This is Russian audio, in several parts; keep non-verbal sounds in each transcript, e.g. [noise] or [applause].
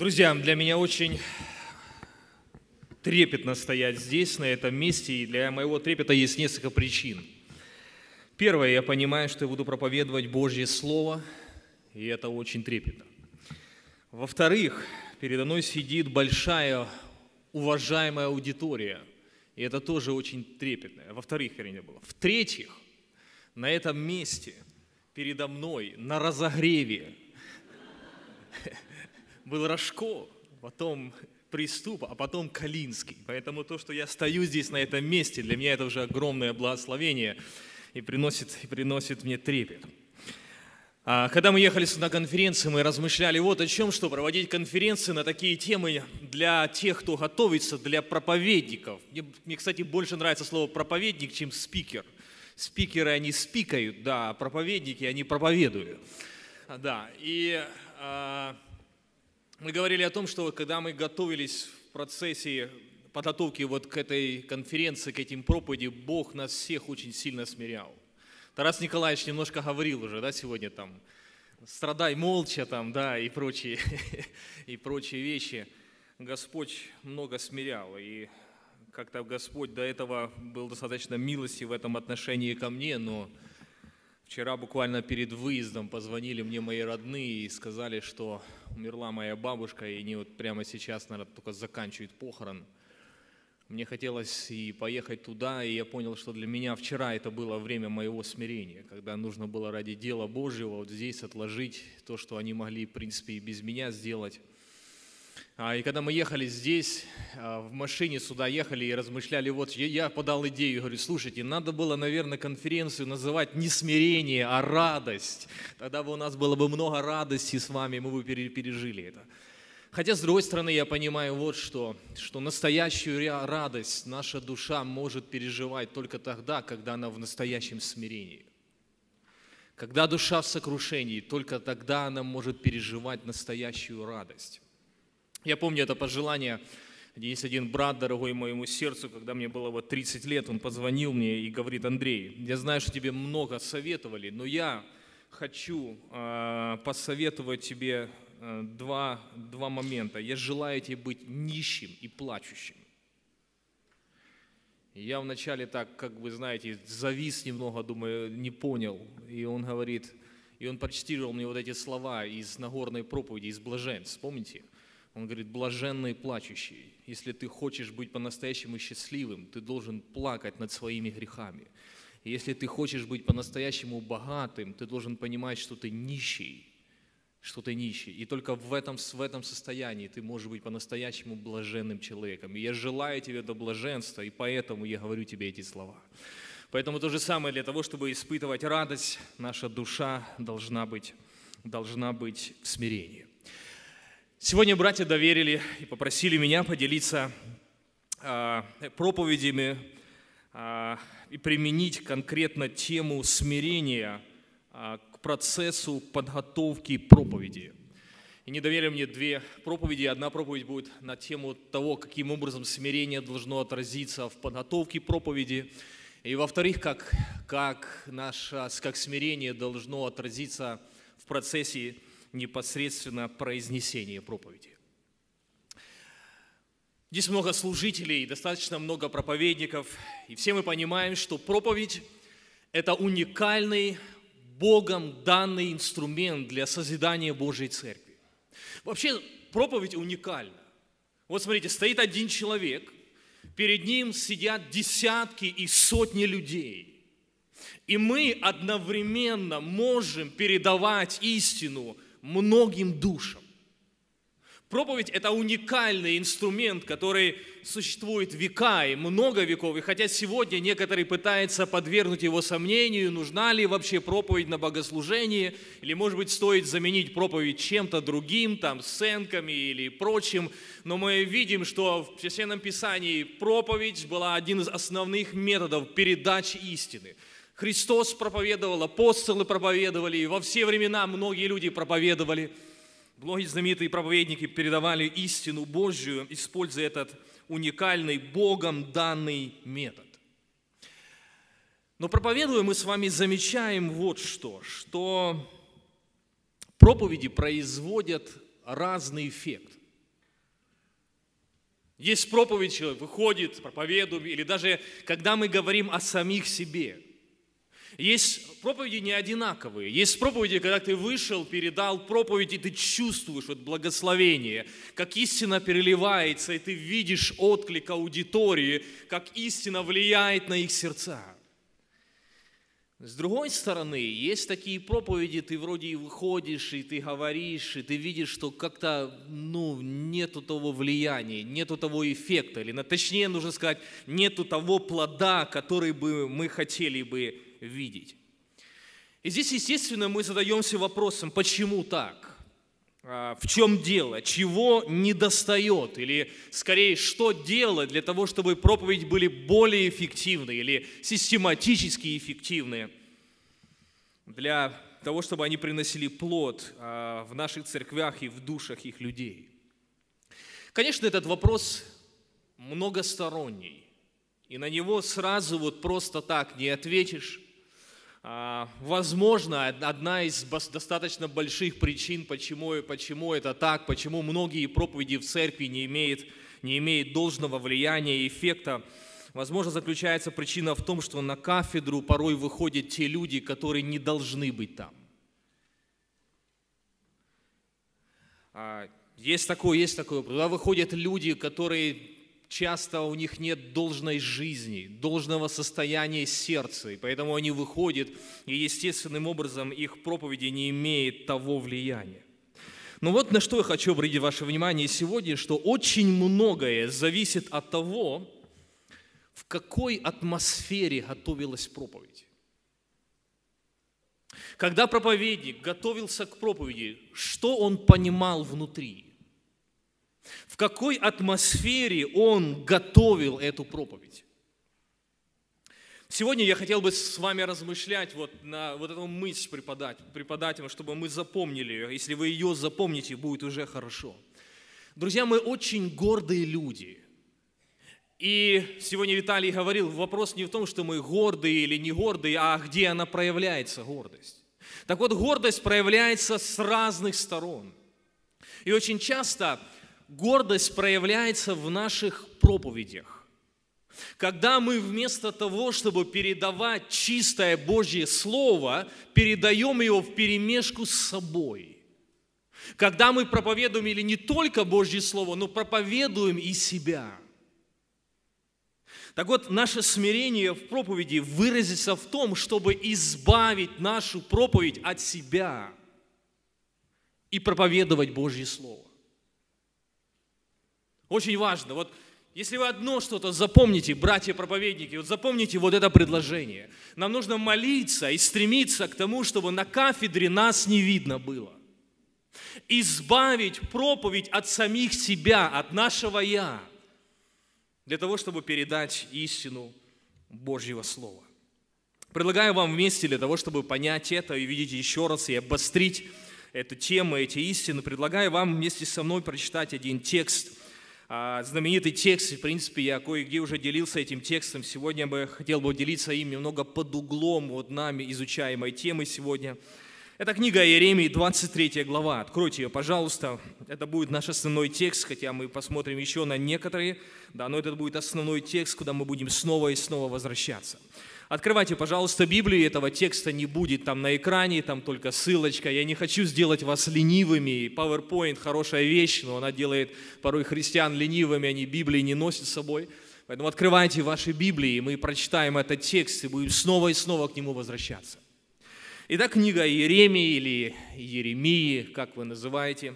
Друзья, для меня очень трепетно стоять здесь, на этом месте, и для моего трепета есть несколько причин. Первое, я понимаю, что я буду проповедовать Божье Слово, и это очень трепетно. Во-вторых, передо мной сидит большая, уважаемая аудитория, и это тоже очень трепетно. Во-вторых, вернее, было. В-третьих, на этом месте передо мной, на разогреве, [laughs] был Рожко, потом Приступ, а потом Калинский. Поэтому то, что я стою здесь на этом месте, для меня это уже огромное благословение и приносит, и приносит мне трепет. А, когда мы ехали сюда на конференцию, мы размышляли вот о чем, что проводить конференции на такие темы для тех, кто готовится, для проповедников. Мне, мне кстати, больше нравится слово «проповедник», чем «спикер». Спикеры, они спикают, да, а проповедники, они проповедуют. Да, и... А мы говорили о том, что когда мы готовились в процессе подготовки вот к этой конференции, к этим проповеди, Бог нас всех очень сильно смирял. Тарас Николаевич немножко говорил уже, да, сегодня там, страдай молча там, да, и прочие, [laughs] и прочие вещи. Господь много смирял, и как-то Господь до этого был достаточно милости в этом отношении ко мне, но Вчера буквально перед выездом позвонили мне мои родные и сказали, что умерла моя бабушка, и они вот прямо сейчас, наверное, только заканчивают похорон. Мне хотелось и поехать туда, и я понял, что для меня вчера это было время моего смирения, когда нужно было ради дела Божьего вот здесь отложить то, что они могли, в принципе, и без меня сделать. А, и когда мы ехали здесь, а, в машине сюда ехали и размышляли, вот я подал идею, говорю, слушайте, надо было, наверное, конференцию называть не смирение, а радость. Тогда бы у нас было бы много радости с вами, мы бы пережили это. Хотя, с другой стороны, я понимаю вот что, что настоящую радость наша душа может переживать только тогда, когда она в настоящем смирении. Когда душа в сокрушении, только тогда она может переживать настоящую радость. Я помню это пожелание. Есть один брат, дорогой моему сердцу, когда мне было вот 30 лет, он позвонил мне и говорит, Андрей, я знаю, что тебе много советовали, но я хочу э, посоветовать тебе э, два, два момента. Я желаю тебе быть нищим и плачущим. Я вначале так, как вы знаете, завис немного, думаю, не понял. И он говорит, и он прочитировал мне вот эти слова из Нагорной проповеди, из Блаженств, помните? Он говорит, блаженные плачущие, если ты хочешь быть по-настоящему счастливым, ты должен плакать над своими грехами. если ты хочешь быть по-настоящему богатым, ты должен понимать, что ты нищий, что ты нищий. И только в этом, в этом состоянии ты можешь быть по-настоящему блаженным человеком. И я желаю тебе до блаженства, и поэтому я говорю тебе эти слова. Поэтому то же самое для того, чтобы испытывать радость, наша душа должна быть, должна быть в смирении. Сегодня братья доверили и попросили меня поделиться а, проповедями а, и применить конкретно тему смирения а, к процессу подготовки проповеди. И не доверили мне две проповеди. Одна проповедь будет на тему того, каким образом смирение должно отразиться в подготовке проповеди. И во-вторых, как, как, наше, как смирение должно отразиться в процессе непосредственно произнесение проповеди. Здесь много служителей, достаточно много проповедников, и все мы понимаем, что проповедь – это уникальный, Богом данный инструмент для созидания Божьей Церкви. Вообще проповедь уникальна. Вот смотрите, стоит один человек, перед ним сидят десятки и сотни людей. И мы одновременно можем передавать истину – многим душам. Проповедь – это уникальный инструмент, который существует века и много веков. И хотя сегодня некоторые пытаются подвергнуть его сомнению, нужна ли вообще проповедь на богослужении, или, может быть, стоит заменить проповедь чем-то другим, там, сценками или прочим. Но мы видим, что в Священном Писании проповедь была один из основных методов передачи истины – Христос проповедовал, апостолы проповедовали, и во все времена многие люди проповедовали. Многие знаменитые проповедники передавали истину Божью, используя этот уникальный Богом данный метод. Но проповедуя мы с вами замечаем вот что, что проповеди производят разный эффект. Есть проповедь, человек выходит, проповедует, или даже когда мы говорим о самих себе – есть проповеди не одинаковые. Есть проповеди, когда ты вышел, передал проповедь, и ты чувствуешь вот благословение, как истина переливается, и ты видишь отклик аудитории, как истина влияет на их сердца. С другой стороны, есть такие проповеди, ты вроде и выходишь, и ты говоришь, и ты видишь, что как-то ну, нету того влияния, нету того эффекта, или точнее нужно сказать, нету того плода, который бы мы хотели бы видеть. И здесь, естественно, мы задаемся вопросом, почему так? А, в чем дело? Чего недостает? Или, скорее, что делать для того, чтобы проповеди были более эффективны или систематически эффективны? Для того, чтобы они приносили плод а, в наших церквях и в душах их людей. Конечно, этот вопрос многосторонний, и на него сразу вот просто так не ответишь. А, возможно, одна из достаточно больших причин, почему, почему это так, почему многие проповеди в церкви не имеют, не имеют должного влияния и эффекта, возможно, заключается причина в том, что на кафедру порой выходят те люди, которые не должны быть там. А, есть такое, есть такое. Когда выходят люди, которые часто у них нет должной жизни, должного состояния сердца, и поэтому они выходят, и естественным образом их проповеди не имеет того влияния. Но вот на что я хочу обратить ваше внимание сегодня, что очень многое зависит от того, в какой атмосфере готовилась проповедь. Когда проповедник готовился к проповеди, что он понимал внутри – в какой атмосфере он готовил эту проповедь. Сегодня я хотел бы с вами размышлять вот на вот эту мысль преподать, преподателям, чтобы мы запомнили ее. Если вы ее запомните, будет уже хорошо. Друзья, мы очень гордые люди. И сегодня Виталий говорил, вопрос не в том, что мы гордые или не гордые, а где она проявляется, гордость. Так вот, гордость проявляется с разных сторон. И очень часто гордость проявляется в наших проповедях. Когда мы вместо того, чтобы передавать чистое Божье Слово, передаем его в перемешку с собой. Когда мы проповедуем или не только Божье Слово, но проповедуем и себя. Так вот, наше смирение в проповеди выразится в том, чтобы избавить нашу проповедь от себя и проповедовать Божье Слово. Очень важно. Вот если вы одно что-то запомните, братья-проповедники, вот запомните вот это предложение. Нам нужно молиться и стремиться к тому, чтобы на кафедре нас не видно было. Избавить проповедь от самих себя, от нашего «я», для того, чтобы передать истину Божьего Слова. Предлагаю вам вместе для того, чтобы понять это и видеть еще раз и обострить эту тему, эти истины, предлагаю вам вместе со мной прочитать один текст – а, знаменитый текст, в принципе, я кое-где уже делился этим текстом. Сегодня бы хотел бы делиться им немного под углом вот нами изучаемой темы сегодня. Это книга Иеремии, 23 глава. Откройте ее, пожалуйста. Это будет наш основной текст, хотя мы посмотрим еще на некоторые, да, но это будет основной текст, куда мы будем снова и снова возвращаться. Открывайте, пожалуйста, Библию, этого текста не будет там на экране, там только ссылочка. Я не хочу сделать вас ленивыми. PowerPoint – хорошая вещь, но она делает порой христиан ленивыми, они Библии не носят с собой. Поэтому открывайте ваши Библии, и мы прочитаем этот текст и будем снова и снова к нему возвращаться. Итак, книга Иеремии или Еремии, как вы называете,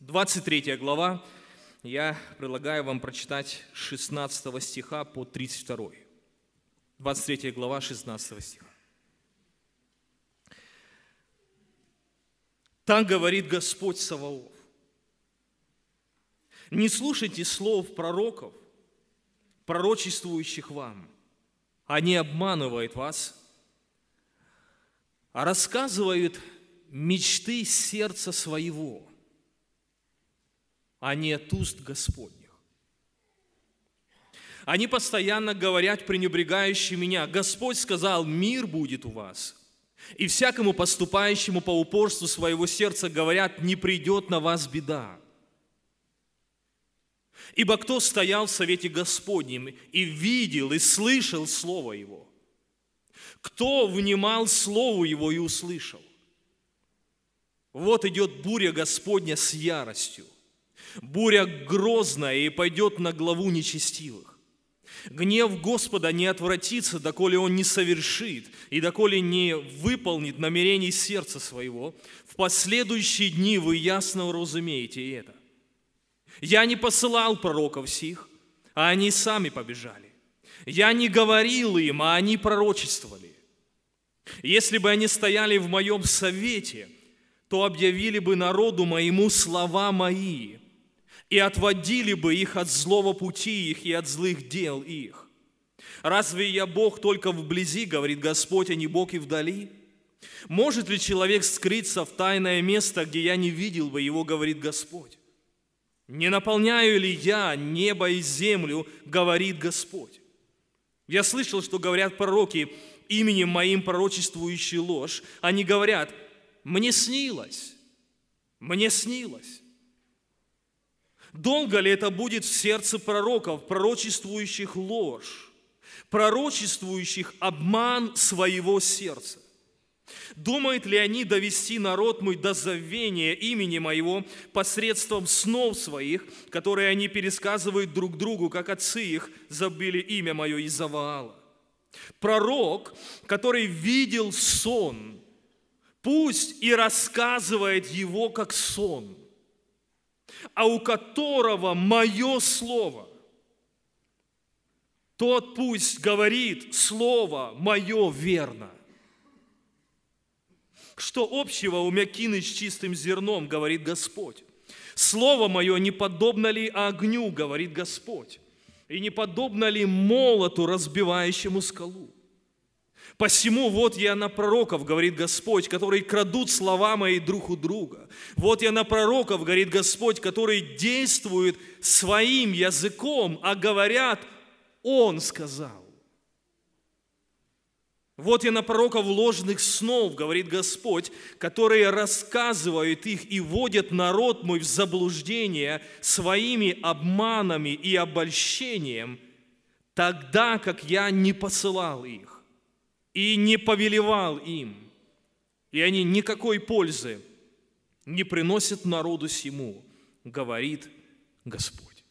23 глава. Я предлагаю вам прочитать 16 стиха по 32. 23 глава, 16 стиха. Так говорит Господь Саваоф. Не слушайте слов пророков, пророчествующих вам. Они обманывают вас, а рассказывают мечты сердца своего, а не от уст Господь. Они постоянно говорят, пренебрегающие меня, Господь сказал, мир будет у вас. И всякому поступающему по упорству своего сердца говорят, не придет на вас беда. Ибо кто стоял в совете Господнем и видел и слышал Слово Его? Кто внимал Слову Его и услышал? Вот идет буря Господня с яростью, буря грозная и пойдет на главу нечестивых. Гнев Господа не отвратится, доколе Он не совершит и доколе не выполнит намерений сердца своего. В последующие дни вы ясно уразумеете это. Я не посылал пророков сих, а они сами побежали. Я не говорил им, а они пророчествовали. Если бы они стояли в моем совете, то объявили бы народу моему слова мои – и отводили бы их от злого пути их и от злых дел их. Разве я Бог только вблизи, говорит Господь, а не Бог и вдали? Может ли человек скрыться в тайное место, где я не видел бы его, говорит Господь? Не наполняю ли я небо и землю, говорит Господь? Я слышал, что говорят пророки, именем моим пророчествующий ложь. Они говорят, мне снилось, мне снилось. Долго ли это будет в сердце пророков, пророчествующих ложь, пророчествующих обман своего сердца? Думают ли они довести народ мой до завения имени моего посредством снов своих, которые они пересказывают друг другу, как отцы их забыли имя мое и Заваала? Пророк, который видел сон, пусть и рассказывает его как сон а у которого мое слово. Тот пусть говорит, слово мое верно. Что общего у мякины с чистым зерном, говорит Господь. Слово мое не подобно ли огню, говорит Господь, и не подобно ли молоту, разбивающему скалу. Посему вот я на пророков, говорит Господь, которые крадут слова мои друг у друга. Вот я на пророков, говорит Господь, которые действуют своим языком, а говорят, Он сказал. Вот я на пророков ложных снов, говорит Господь, которые рассказывают их и водят народ мой в заблуждение своими обманами и обольщением, тогда как я не посылал их и не повелевал им, и они никакой пользы не приносят народу сему, говорит Господь.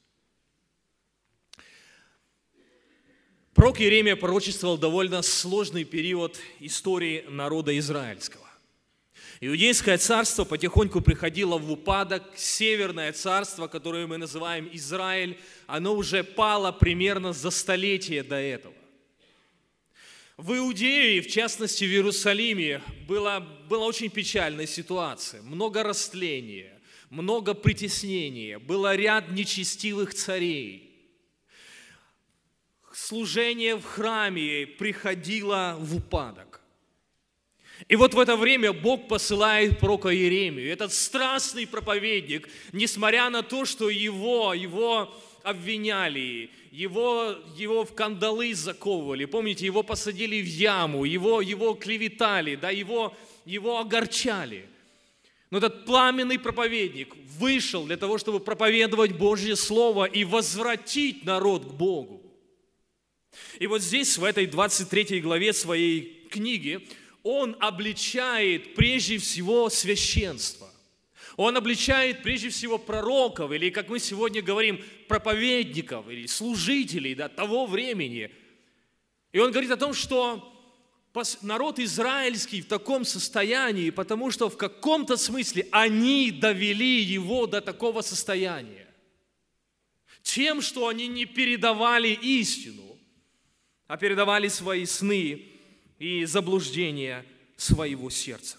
Пророк Иеремия пророчествовал довольно сложный период истории народа израильского. Иудейское царство потихоньку приходило в упадок, северное царство, которое мы называем Израиль, оно уже пало примерно за столетие до этого. В Иудее, в частности в Иерусалиме, была, была очень печальная ситуация. Много растления, много притеснения, было ряд нечестивых царей. Служение в храме приходило в упадок. И вот в это время Бог посылает пророка Иеремию. Этот страстный проповедник, несмотря на то, что его, его обвиняли, его, его в кандалы заковывали, помните, его посадили в яму, его, его клеветали, да, его, его огорчали. Но этот пламенный проповедник вышел для того, чтобы проповедовать Божье Слово и возвратить народ к Богу. И вот здесь, в этой 23 главе своей книги, он обличает прежде всего священство. Он обличает прежде всего пророков, или, как мы сегодня говорим, проповедников, или служителей да, того времени. И он говорит о том, что народ израильский в таком состоянии, потому что в каком-то смысле они довели его до такого состояния. Тем, что они не передавали истину, а передавали свои сны и заблуждения своего сердца.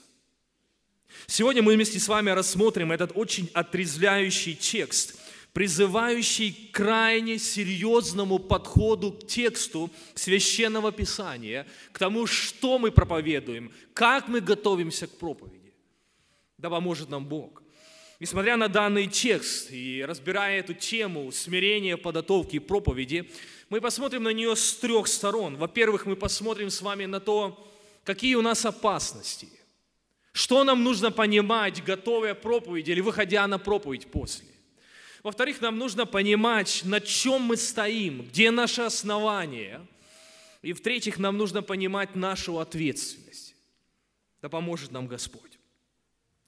Сегодня мы вместе с вами рассмотрим этот очень отрезвляющий текст, призывающий к крайне серьезному подходу к тексту Священного Писания, к тому, что мы проповедуем, как мы готовимся к проповеди. Да поможет нам Бог. Несмотря на данный текст и разбирая эту тему смирения, подготовки и проповеди, мы посмотрим на нее с трех сторон. Во-первых, мы посмотрим с вами на то, какие у нас опасности – что нам нужно понимать, готовя проповедь или выходя на проповедь после? Во-вторых, нам нужно понимать, на чем мы стоим, где наше основание. И в-третьих, нам нужно понимать нашу ответственность. Да поможет нам Господь.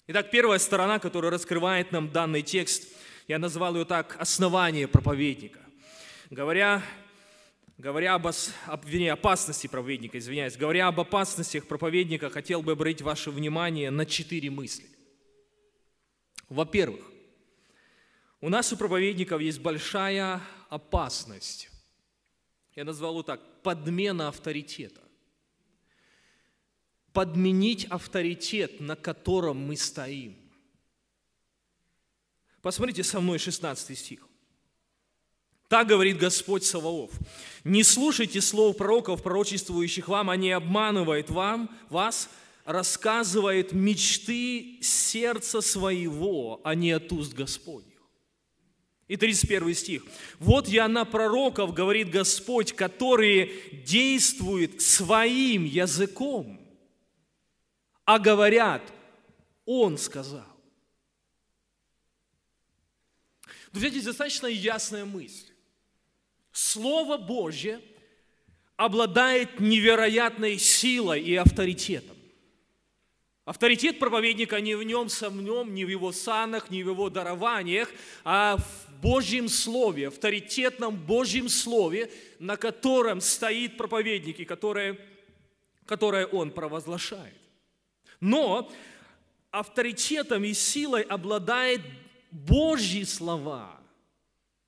Итак, первая сторона, которая раскрывает нам данный текст, я назвал ее так «основание проповедника». Говоря Говоря об, об вернее, опасности проповедника, извиняюсь, говоря об опасностях проповедника, хотел бы обратить ваше внимание на четыре мысли. Во-первых, у нас у проповедников есть большая опасность. Я назвал его так, подмена авторитета. Подменить авторитет, на котором мы стоим. Посмотрите со мной 16 стих. Так говорит Господь Саваоф. Не слушайте слов пророков, пророчествующих вам, они обманывают вам, вас, рассказывают мечты сердца своего, а не от уст Господь. И 31 стих. «Вот я на пророков, говорит Господь, которые действуют своим языком, а говорят, Он сказал». Друзья, здесь достаточно ясная мысль. Слово Божье обладает невероятной силой и авторитетом. Авторитет проповедника не в нем самом, не в его санах, не в его дарованиях, а в Божьем Слове, авторитетном Божьем Слове, на котором стоит проповедник и которое, которое он провозглашает. Но авторитетом и силой обладает Божьи слова –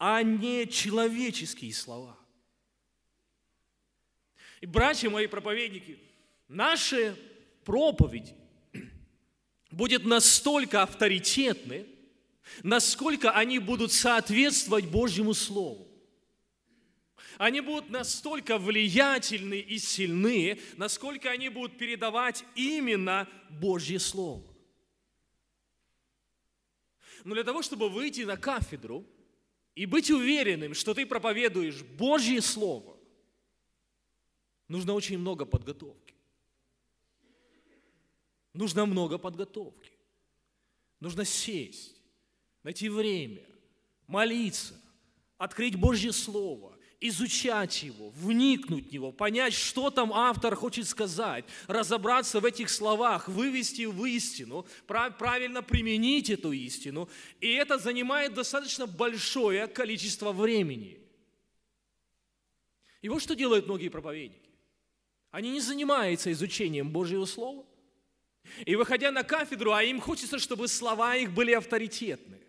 а не человеческие слова. И, братья мои проповедники, наши проповеди будут настолько авторитетны, насколько они будут соответствовать Божьему Слову. Они будут настолько влиятельны и сильны, насколько они будут передавать именно Божье Слово. Но для того, чтобы выйти на кафедру – и быть уверенным, что ты проповедуешь Божье Слово, нужно очень много подготовки. Нужно много подготовки. Нужно сесть, найти время, молиться, открыть Божье Слово, изучать его, вникнуть в него, понять, что там автор хочет сказать, разобраться в этих словах, вывести в истину, правильно применить эту истину. И это занимает достаточно большое количество времени. И вот что делают многие проповедники. Они не занимаются изучением Божьего Слова. И выходя на кафедру, а им хочется, чтобы слова их были авторитетные.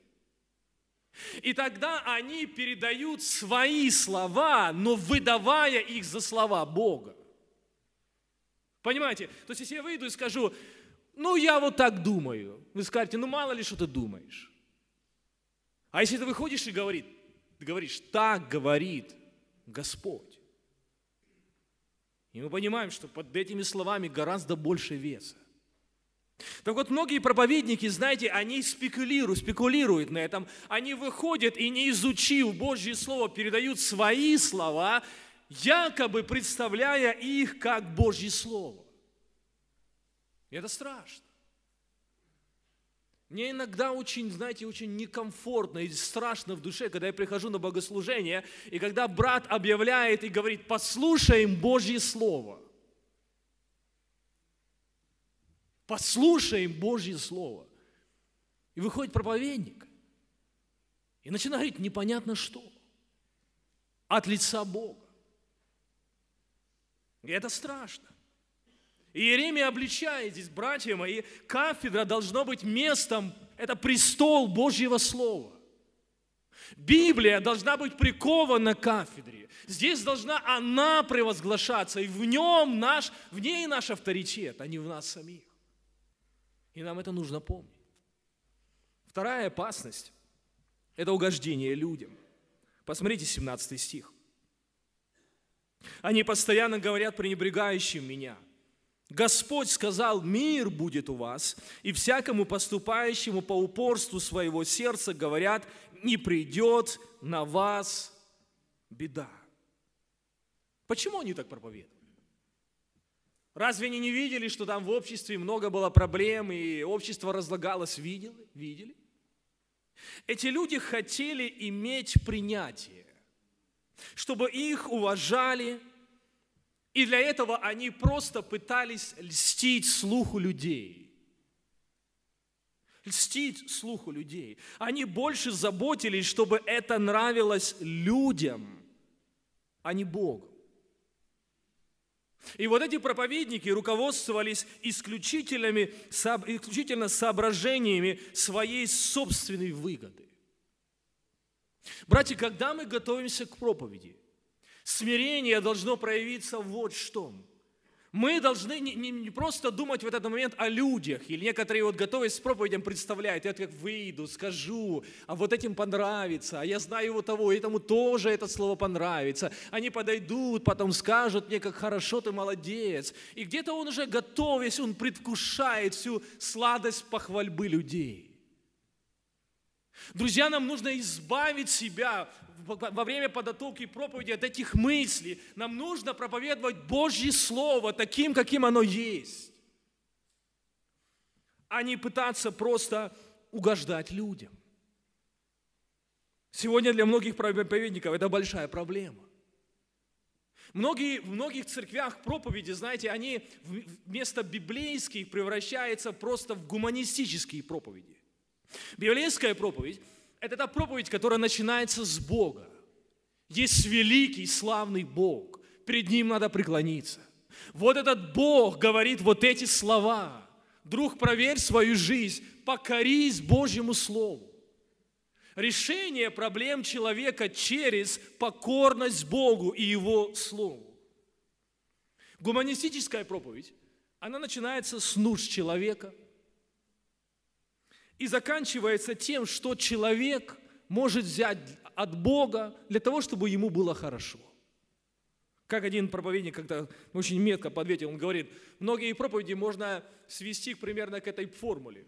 И тогда они передают свои слова, но выдавая их за слова Бога. Понимаете? То есть, если я выйду и скажу, ну, я вот так думаю, вы скажете, ну, мало ли, что ты думаешь. А если ты выходишь и говорит, ты говоришь, так говорит Господь. И мы понимаем, что под этими словами гораздо больше веса. Так вот, многие проповедники, знаете, они спекулируют, спекулируют на этом. Они выходят и, не изучив Божье Слово, передают свои слова, якобы представляя их как Божье Слово. И это страшно. Мне иногда очень, знаете, очень некомфортно и страшно в душе, когда я прихожу на богослужение, и когда брат объявляет и говорит, послушаем Божье Слово. послушаем Божье Слово. И выходит проповедник и начинает говорить непонятно что от лица Бога. И это страшно. И Иеремия обличает здесь, братья мои, кафедра должно быть местом, это престол Божьего Слова. Библия должна быть прикована к кафедре. Здесь должна она превозглашаться, и в нем наш, в ней наш авторитет, а не в нас самих. И нам это нужно помнить. Вторая опасность – это угождение людям. Посмотрите 17 стих. Они постоянно говорят пренебрегающим меня. Господь сказал, мир будет у вас, и всякому поступающему по упорству своего сердца говорят, не придет на вас беда. Почему они так проповедуют? Разве они не видели, что там в обществе много было проблем, и общество разлагалось? Видели? Видели? Эти люди хотели иметь принятие, чтобы их уважали, и для этого они просто пытались льстить слуху людей. Льстить слуху людей. Они больше заботились, чтобы это нравилось людям, а не Богу. И вот эти проповедники руководствовались исключительными исключительно соображениями своей собственной выгоды. Братья, когда мы готовимся к проповеди, смирение должно проявиться вот в том – мы должны не, не, не просто думать в этот момент о людях, или некоторые вот готовясь с проповедям представляют, я как выйду, скажу, а вот этим понравится, а я знаю его того, и тому тоже это слово понравится. Они подойдут, потом скажут мне, как хорошо ты молодец. И где-то он уже готовясь, он предвкушает всю сладость похвальбы людей. Друзья, нам нужно избавить себя во время подготовки проповеди от этих мыслей. Нам нужно проповедовать Божье Слово таким, каким оно есть, а не пытаться просто угождать людям. Сегодня для многих проповедников это большая проблема. Многие, в многих церквях проповеди, знаете, они вместо библейских превращаются просто в гуманистические проповеди. Библейская проповедь – это та проповедь, которая начинается с Бога. Есть великий, славный Бог. Перед Ним надо преклониться. Вот этот Бог говорит вот эти слова. Друг, проверь свою жизнь, покорись Божьему Слову. Решение проблем человека через покорность Богу и Его Слову. Гуманистическая проповедь, она начинается с нужд человека – и заканчивается тем, что человек может взять от Бога для того, чтобы ему было хорошо. Как один проповедник как-то очень метко подветил, он говорит, многие проповеди можно свести примерно к этой формуле.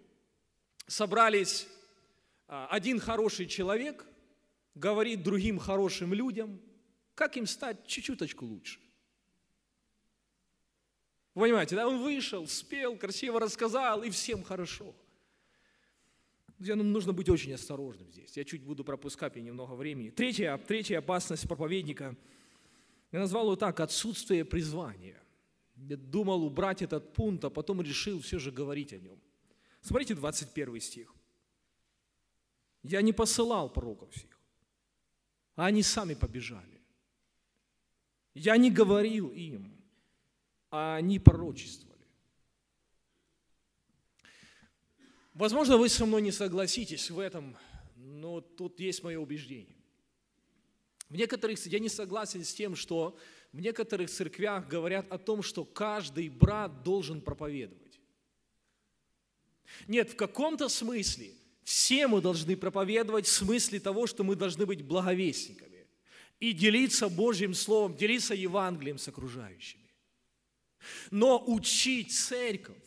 Собрались а, один хороший человек, говорит другим хорошим людям, как им стать чуть-чуточку лучше. понимаете, да, он вышел, спел, красиво рассказал, и всем хорошо – Друзья, нам нужно быть очень осторожным здесь. Я чуть буду пропускать, мне немного времени. Третья, третья опасность проповедника, я назвал ее так, отсутствие призвания. Я думал убрать этот пункт, а потом решил все же говорить о нем. Смотрите 21 стих. «Я не посылал пророков всех, а они сами побежали. Я не говорил им, а они пророчествовали. Возможно, вы со мной не согласитесь в этом, но тут есть мое убеждение. В некоторых, я не согласен с тем, что в некоторых церквях говорят о том, что каждый брат должен проповедовать. Нет, в каком-то смысле все мы должны проповедовать в смысле того, что мы должны быть благовестниками и делиться Божьим Словом, делиться Евангелием с окружающими. Но учить церковь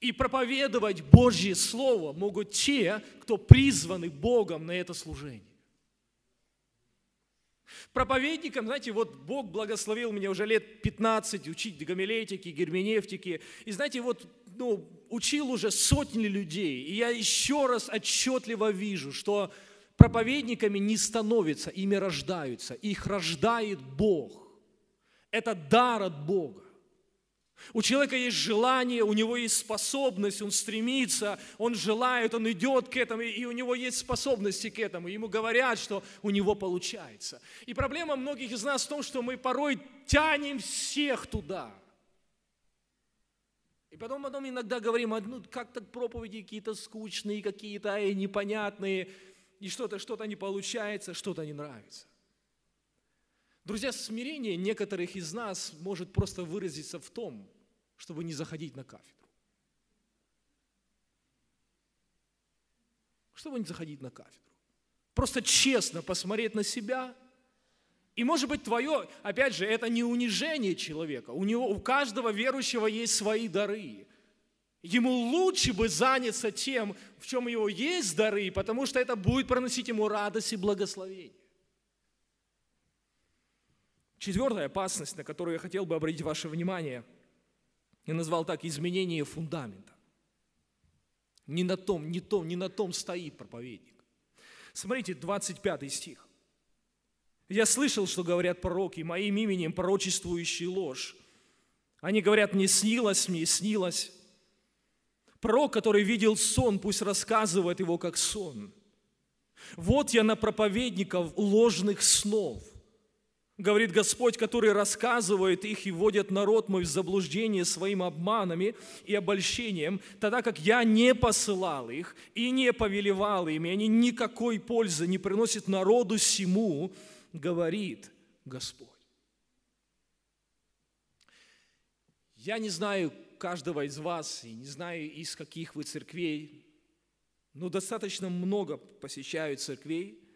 и проповедовать Божье Слово могут те, кто призваны Богом на это служение. Проповедникам, знаете, вот Бог благословил меня уже лет 15 учить гомилетики, герменевтики. И знаете, вот ну, учил уже сотни людей. И я еще раз отчетливо вижу, что проповедниками не становятся, ими рождаются. Их рождает Бог. Это дар от Бога. У человека есть желание, у него есть способность, он стремится, он желает, он идет к этому, и у него есть способности к этому. Ему говорят, что у него получается. И проблема многих из нас в том, что мы порой тянем всех туда. И потом, потом иногда говорим, «А, ну как так проповеди какие-то скучные, какие-то непонятные, и что-то что-то не получается, что-то не нравится. Друзья, смирение некоторых из нас может просто выразиться в том, чтобы не заходить на кафедру. Чтобы не заходить на кафедру. Просто честно посмотреть на себя. И может быть твое, опять же, это не унижение человека. У, него, у каждого верующего есть свои дары. Ему лучше бы заняться тем, в чем его есть дары, потому что это будет проносить ему радость и благословение. Четвертая опасность, на которую я хотел бы обратить ваше внимание, я назвал так изменение фундамента. Не на том, не том, не на том стоит проповедник. Смотрите, 25 стих. Я слышал, что говорят пророки, моим именем пророчествующие ложь. Они говорят, мне снилось, мне снилось. Пророк, который видел сон, пусть рассказывает его как сон. Вот я на проповедников ложных снов говорит Господь, который рассказывает их и вводит народ мой в заблуждение своим обманами и обольщением, тогда как я не посылал их и не повелевал ими. они никакой пользы не приносят народу всему, говорит Господь. Я не знаю каждого из вас, и не знаю, из каких вы церквей, но достаточно много посещаю церквей –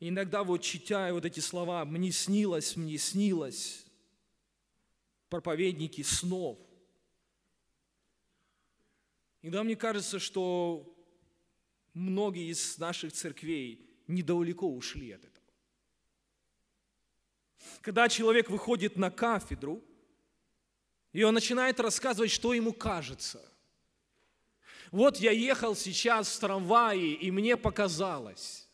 и иногда вот читая вот эти слова «мне снилось, мне снилось», проповедники снов. Иногда мне кажется, что многие из наших церквей недалеко ушли от этого. Когда человек выходит на кафедру, и он начинает рассказывать, что ему кажется. Вот я ехал сейчас в трамвае, и мне показалось.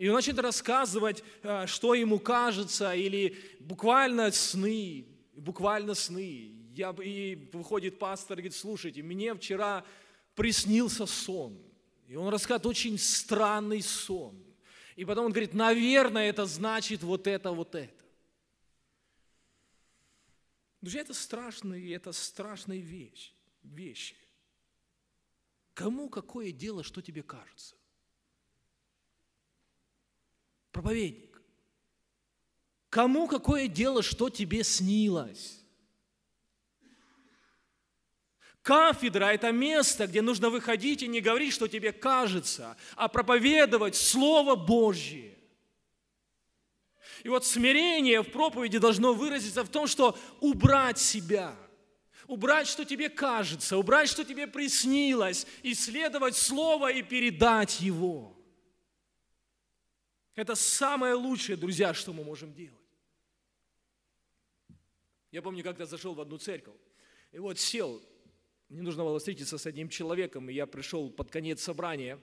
И он начинает рассказывать, э, что ему кажется, или буквально сны, буквально сны. Я, и выходит пастор и говорит, слушайте, мне вчера приснился сон. И он рассказывает очень странный сон. И потом он говорит, наверное, это значит вот это, вот это. Друзья, это страшные, это страшные вещи. вещи. Кому какое дело, что тебе кажется? проповедник. Кому какое дело, что тебе снилось? Кафедра – это место, где нужно выходить и не говорить, что тебе кажется, а проповедовать Слово Божье. И вот смирение в проповеди должно выразиться в том, что убрать себя, убрать, что тебе кажется, убрать, что тебе приснилось, исследовать Слово и передать его – это самое лучшее, друзья, что мы можем делать. Я помню, когда зашел в одну церковь, и вот сел, мне нужно было встретиться с одним человеком, и я пришел под конец собрания,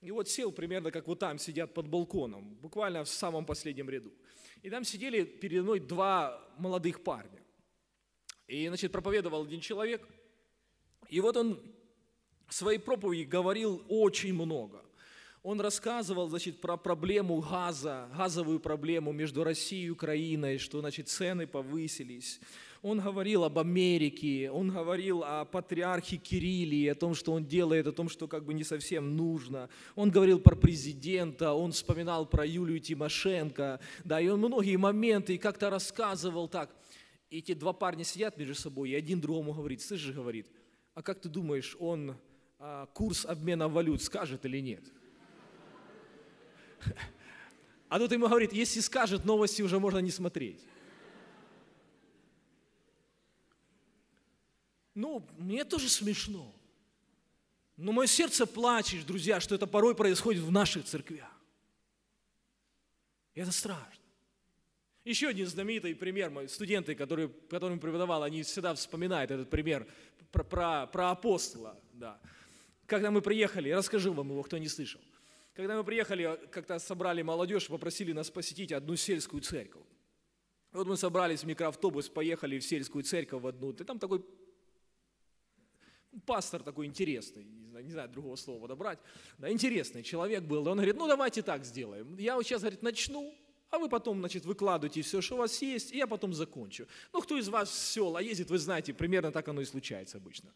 и вот сел примерно как вот там сидят под балконом, буквально в самом последнем ряду. И там сидели передо мной два молодых парня. И, значит, проповедовал один человек, и вот он в своей проповеди говорил очень много он рассказывал, значит, про проблему газа, газовую проблему между Россией и Украиной, что, значит, цены повысились. Он говорил об Америке, он говорил о патриархе Кирилле, о том, что он делает, о том, что как бы не совсем нужно. Он говорил про президента, он вспоминал про Юлию Тимошенко, да, и он многие моменты и как-то рассказывал так. И эти два парня сидят между собой, и один другому говорит, слышишь, говорит, а как ты думаешь, он а, курс обмена валют скажет или нет? А тут ему говорит, если скажет новости, уже можно не смотреть. Ну, мне тоже смешно. Но мое сердце плачет, друзья, что это порой происходит в наших церквях. И это страшно. Еще один знаменитый пример, мои студенты, которые, которым преподавал, они всегда вспоминают этот пример про, про, про апостола. Да. Когда мы приехали, я расскажу вам его, кто не слышал – когда мы приехали, как-то собрали молодежь, попросили нас посетить одну сельскую церковь. Вот мы собрались в микроавтобус, поехали в сельскую церковь в одну. И там такой пастор такой интересный, не знаю, не знаю другого слова подобрать, да, интересный человек был. Он говорит, ну давайте так сделаем. Я вот сейчас, говорит, начну, а вы потом, значит, выкладывайте все, что у вас есть, и я потом закончу. Ну, кто из вас в села ездит, вы знаете, примерно так оно и случается обычно.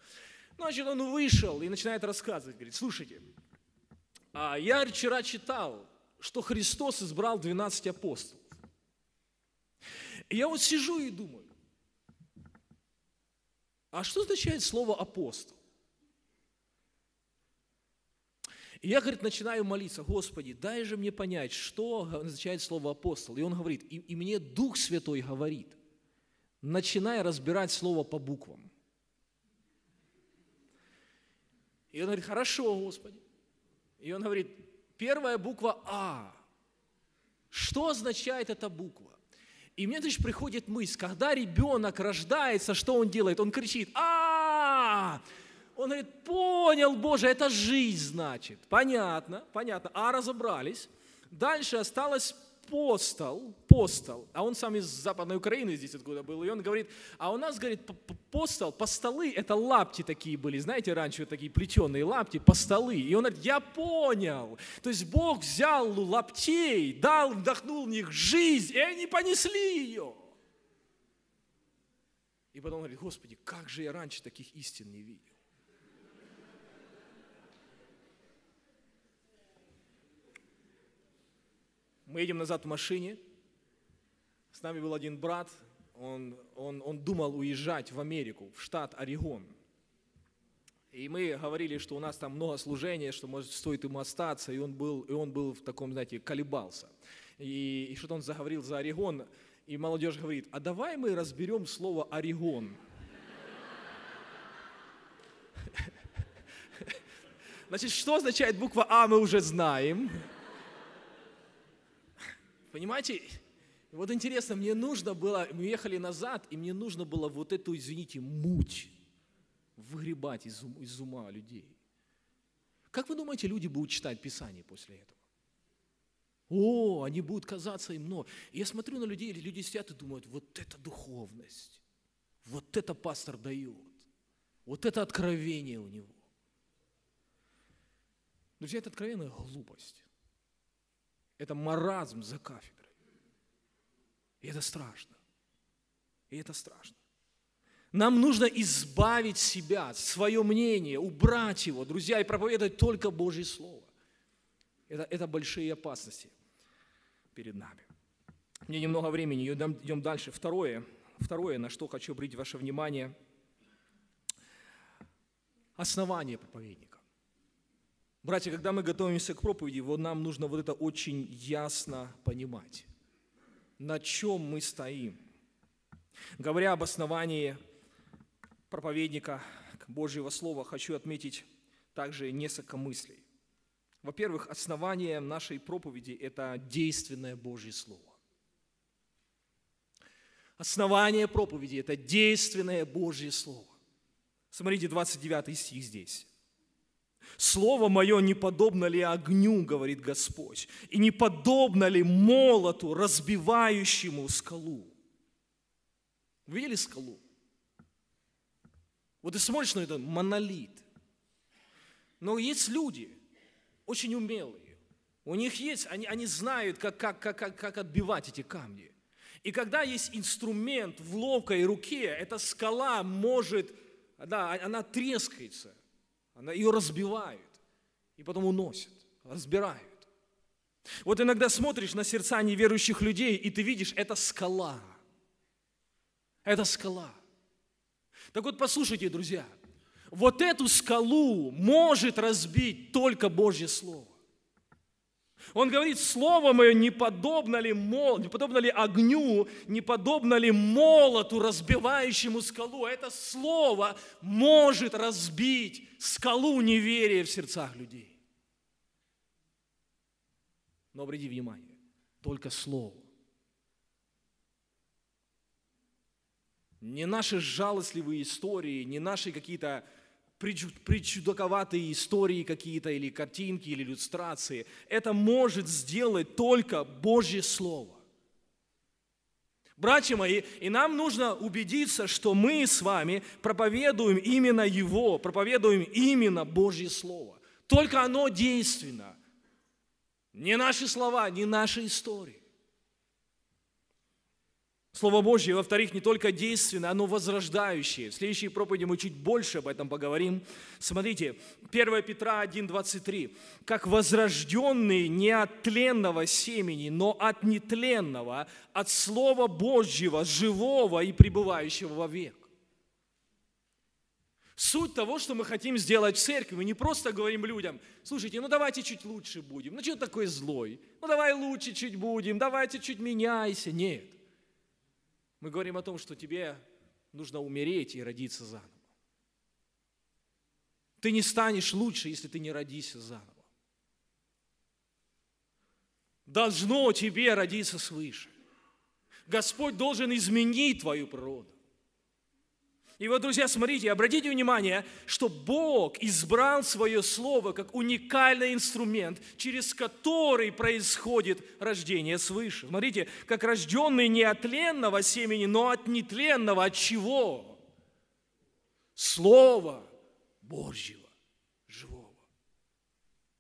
Ну, значит, он вышел и начинает рассказывать, говорит, слушайте, а я вчера читал, что Христос избрал 12 апостолов. И я вот сижу и думаю, а что означает слово апостол? И я, говорит, начинаю молиться, Господи, дай же мне понять, что означает слово апостол. И он говорит, и, и мне Дух Святой говорит, начиная разбирать слово по буквам. И он говорит, хорошо, Господи. И он говорит, первая буква А. Что означает эта буква? И мне даже приходит мысль, когда ребенок рождается, что он делает? Он кричит а Он говорит, понял, Боже, это жизнь, значит. Понятно, понятно. А разобрались. Дальше осталось апостол, апостол, а он сам из Западной Украины здесь откуда был, и он говорит, а у нас, говорит, апостол, постолы, это лапти такие были, знаете, раньше вот такие плетеные лапти, постолы. И он говорит, я понял. То есть Бог взял лаптей, дал, вдохнул в них жизнь, и они понесли ее. И потом он говорит, Господи, как же я раньше таких истин не видел. Мы едем назад в машине. С нами был один брат. Он, он, он думал уезжать в Америку, в штат Орегон. И мы говорили, что у нас там много служения, что может стоит ему остаться. И он был, и он был в таком, знаете, колебался. И, и что-то он заговорил за Орегон. И молодежь говорит, а давай мы разберем слово «Орегон». [laughs] Значит, что означает буква А, мы уже знаем. Понимаете? Вот интересно, мне нужно было, мы ехали назад, и мне нужно было вот эту, извините, муть выгребать из, из ума людей. Как вы думаете, люди будут читать Писание после этого? О, они будут казаться им много. я смотрю на людей, люди сидят и думают, вот это духовность, вот это пастор дает, вот это откровение у него. Друзья, это откровенная глупость. Это маразм за кафедрой. И это страшно. И это страшно. Нам нужно избавить себя, свое мнение, убрать его, друзья, и проповедовать только Божье Слово. Это, это большие опасности перед нами. Мне немного времени, идем, идем дальше. Второе, второе, на что хочу обратить ваше внимание, основание проповедника. Братья, когда мы готовимся к проповеди, вот нам нужно вот это очень ясно понимать, на чем мы стоим. Говоря об основании проповедника Божьего Слова, хочу отметить также несколько мыслей. Во-первых, основанием нашей проповеди – это действенное Божье Слово. Основание проповеди – это действенное Божье Слово. Смотрите, 29 стих здесь. Слово мое не подобно ли огню, говорит Господь, и не подобно ли молоту, разбивающему скалу? Видели скалу? Вот ты смотришь на это монолит. Но есть люди, очень умелые. У них есть, они, они знают, как, как, как, как отбивать эти камни. И когда есть инструмент в ловкой руке, эта скала может, да, она трескается она ее разбивают и потом уносят, разбирают. Вот иногда смотришь на сердца неверующих людей, и ты видишь, это скала. Это скала. Так вот, послушайте, друзья, вот эту скалу может разбить только Божье Слово. Он говорит, слово мое не подобно ли, мол, не подобно ли огню, не подобно ли молоту, разбивающему скалу. Это слово может разбить скалу неверия в сердцах людей. Но обрати внимание, только слово. Не наши жалостливые истории, не наши какие-то причудаковатые истории какие-то или картинки, или иллюстрации. Это может сделать только Божье Слово. Братья мои, и нам нужно убедиться, что мы с вами проповедуем именно Его, проповедуем именно Божье Слово. Только оно действенно. Не наши слова, не наши истории. Слово Божье, во-вторых, не только действенное, оно возрождающее. В следующей проповеди мы чуть больше об этом поговорим. Смотрите, 1 Петра 1:23. «Как возрожденные не от тленного семени, но от нетленного, от Слова Божьего, живого и пребывающего во век. Суть того, что мы хотим сделать в церкви, мы не просто говорим людям, слушайте, ну давайте чуть лучше будем, ну что такой злой, ну давай лучше чуть будем, давайте чуть меняйся. Нет мы говорим о том, что тебе нужно умереть и родиться заново. Ты не станешь лучше, если ты не родишься заново. Должно тебе родиться свыше. Господь должен изменить твою природу. И вот, друзья, смотрите, обратите внимание, что Бог избрал свое слово как уникальный инструмент, через который происходит рождение свыше. Смотрите, как рожденный не от ленного семени, но от нетленного. От чего? Слово Божьего, живого.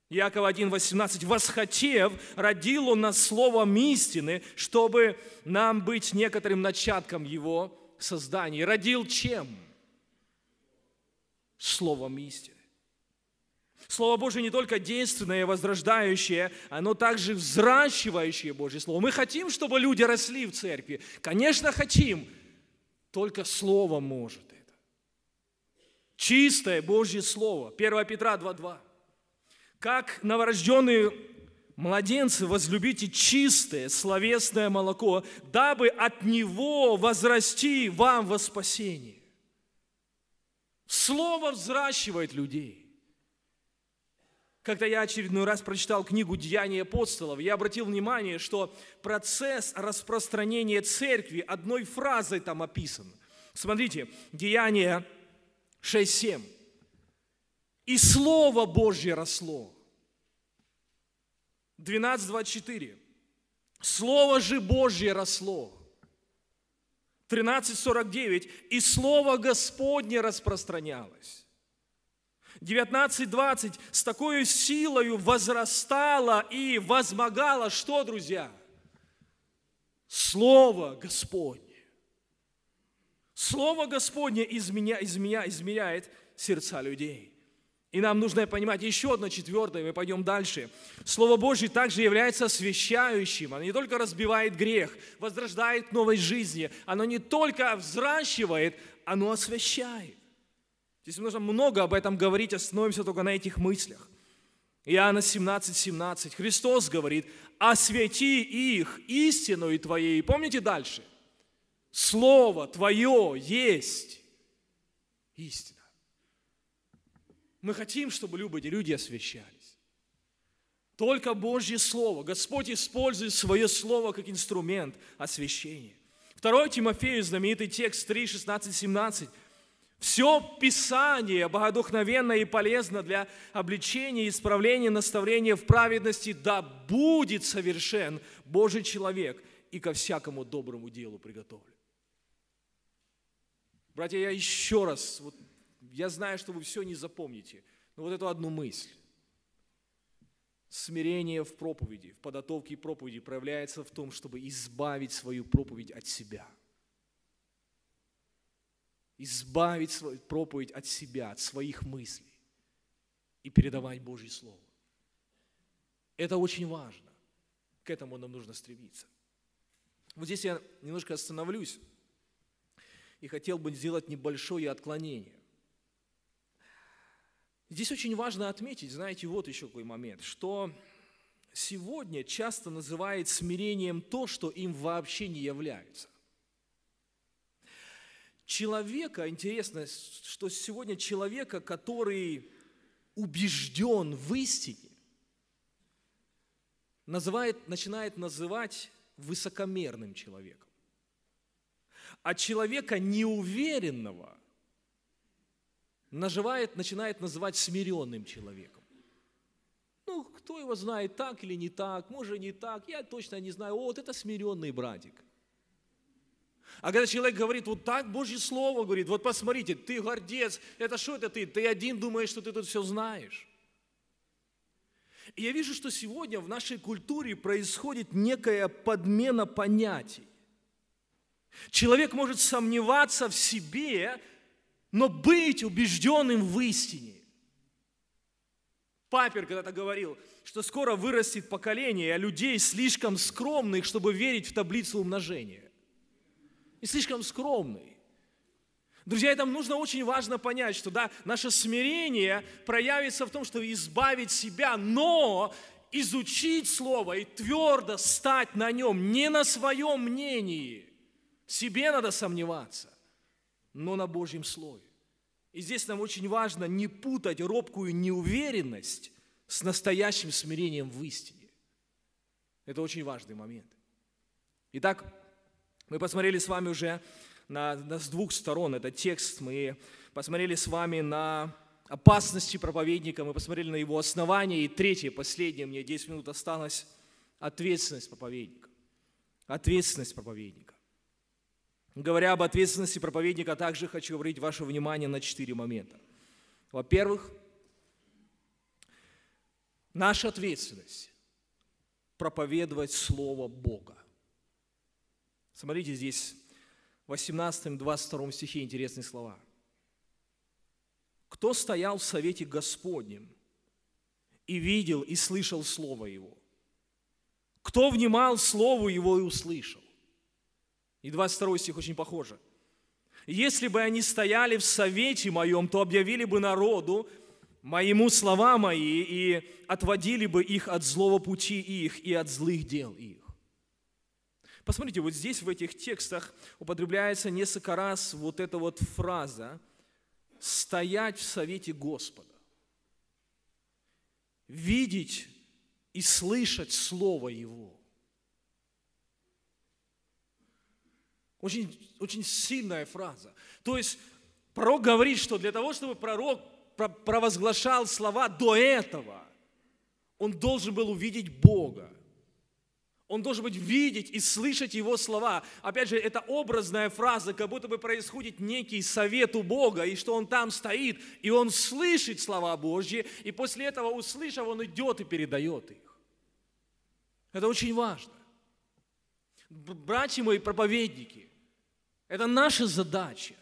Яков 1,18. «Восхотев, родил он нас словом истины, чтобы нам быть некоторым начатком его, создании. Родил чем? Словом истины. Слово Божье не только действенное, возрождающее, оно также взращивающее Божье Слово. Мы хотим, чтобы люди росли в церкви. Конечно, хотим. Только Слово может это. Чистое Божье Слово. 1 Петра 2.2. Как новорожденные Младенцы, возлюбите чистое словесное молоко, дабы от него возрасти вам во спасение. Слово взращивает людей. Когда я очередной раз прочитал книгу «Деяния апостолов», я обратил внимание, что процесс распространения церкви одной фразой там описан. Смотрите, Деяния 6.7. «И Слово Божье росло». 12.24. Слово же Божье росло. 13.49. И Слово Господне распространялось. 19.20. С такой силою возрастало и возмогало что, друзья? Слово Господне. Слово Господне изменя, изменя, изменяет сердца людей. И нам нужно понимать еще одно четвертое, мы пойдем дальше. Слово Божье также является освящающим. Оно не только разбивает грех, возрождает новой жизни. Оно не только взращивает, оно освящает. Здесь нужно много об этом говорить, остановимся только на этих мыслях. Иоанна 17, 17. Христос говорит, «Освяти их истиною Твоей. Помните дальше? Слово Твое есть истина. Мы хотим, чтобы люди освещались. Только Божье Слово. Господь использует свое Слово как инструмент освещения. 2 Тимофею, знаменитый текст 3, 16, 17. Все Писание богодухновенно и полезно для обличения, исправления, наставления в праведности, да будет совершен Божий человек и ко всякому доброму делу приготовлен. Братья, я еще раз вот я знаю, что вы все не запомните, но вот эту одну мысль. Смирение в проповеди, в подготовке проповеди проявляется в том, чтобы избавить свою проповедь от себя. Избавить свою проповедь от себя, от своих мыслей и передавать Божье Слово. Это очень важно. К этому нам нужно стремиться. Вот здесь я немножко остановлюсь и хотел бы сделать небольшое отклонение. Здесь очень важно отметить, знаете, вот еще какой момент, что сегодня часто называет смирением то, что им вообще не является. Человека, интересно, что сегодня человека, который убежден в истине, называет, начинает называть высокомерным человеком. А человека неуверенного наживает, начинает называть смиренным человеком. Ну, кто его знает, так или не так, может, не так, я точно не знаю. О, вот это смиренный братик. А когда человек говорит, вот так Божье Слово говорит, вот посмотрите, ты гордец, это что это ты? Ты один думаешь, что ты тут все знаешь. И я вижу, что сегодня в нашей культуре происходит некая подмена понятий. Человек может сомневаться в себе, но быть убежденным в истине. Папер когда-то говорил, что скоро вырастет поколение а людей слишком скромных, чтобы верить в таблицу умножения. И слишком скромный. Друзья, там нужно очень важно понять, что да, наше смирение проявится в том, чтобы избавить себя, но изучить Слово и твердо стать на нем, не на своем мнении. Себе надо сомневаться но на Божьем Слове. И здесь нам очень важно не путать робкую неуверенность с настоящим смирением в истине. Это очень важный момент. Итак, мы посмотрели с вами уже на, на с двух сторон этот текст, мы посмотрели с вами на опасности проповедника, мы посмотрели на его основание. и третье, последнее, мне 10 минут осталось, ответственность проповедника. Ответственность проповедника. Говоря об ответственности проповедника, также хочу обратить ваше внимание на четыре момента. Во-первых, наша ответственность – проповедовать Слово Бога. Смотрите здесь, в 18-22 стихе интересные слова. «Кто стоял в совете Господнем и видел и слышал Слово Его? Кто внимал Слову Его и услышал? И 22 стих очень похоже. «Если бы они стояли в совете моем, то объявили бы народу моему слова мои и отводили бы их от злого пути их и от злых дел их». Посмотрите, вот здесь в этих текстах употребляется несколько раз вот эта вот фраза «стоять в совете Господа», «видеть и слышать Слово Его». Очень, очень сильная фраза. То есть пророк говорит, что для того, чтобы пророк провозглашал слова до этого, он должен был увидеть Бога. Он должен быть видеть и слышать его слова. Опять же, это образная фраза, как будто бы происходит некий совет у Бога, и что он там стоит, и он слышит слова Божьи, и после этого, услышав, он идет и передает их. Это очень важно. Братья мои проповедники, это наша задача.